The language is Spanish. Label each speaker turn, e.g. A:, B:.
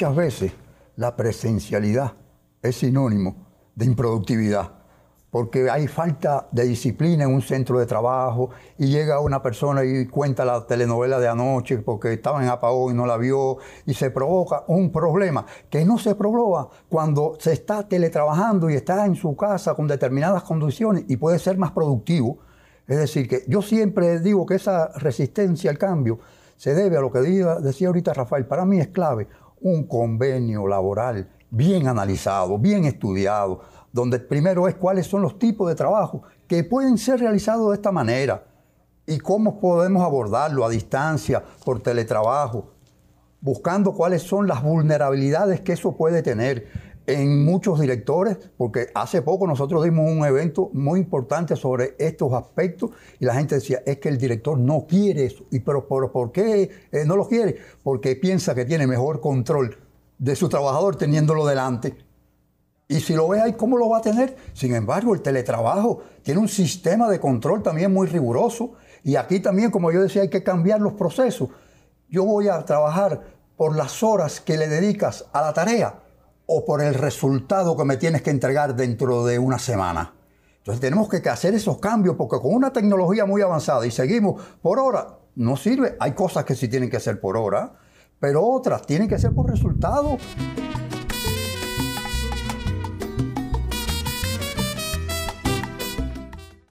A: Muchas veces la presencialidad es sinónimo de improductividad, porque hay falta de disciplina en un centro de trabajo y llega una persona y cuenta la telenovela de anoche porque estaba en apagón y no la vio y se provoca un problema que no se provoca cuando se está teletrabajando y está en su casa con determinadas condiciones y puede ser más productivo. Es decir, que yo siempre digo que esa resistencia al cambio se debe a lo que decía ahorita Rafael, para mí es clave un convenio laboral bien analizado, bien estudiado, donde primero es cuáles son los tipos de trabajo que pueden ser realizados de esta manera y cómo podemos abordarlo a distancia, por teletrabajo, buscando cuáles son las vulnerabilidades que eso puede tener en muchos directores, porque hace poco nosotros dimos un evento muy importante sobre estos aspectos y la gente decía, es que el director no quiere eso. ¿Y pero, por qué eh, no lo quiere? Porque piensa que tiene mejor control de su trabajador teniéndolo delante. Y si lo ve ahí, ¿cómo lo va a tener? Sin embargo, el teletrabajo tiene un sistema de control también muy riguroso. Y aquí también, como yo decía, hay que cambiar los procesos. Yo voy a trabajar por las horas que le dedicas a la tarea o por el resultado que me tienes que entregar dentro de una semana. Entonces tenemos que hacer esos cambios porque con una tecnología muy avanzada y seguimos por hora, no sirve. Hay cosas que sí tienen que ser por hora, pero otras tienen que ser por resultado.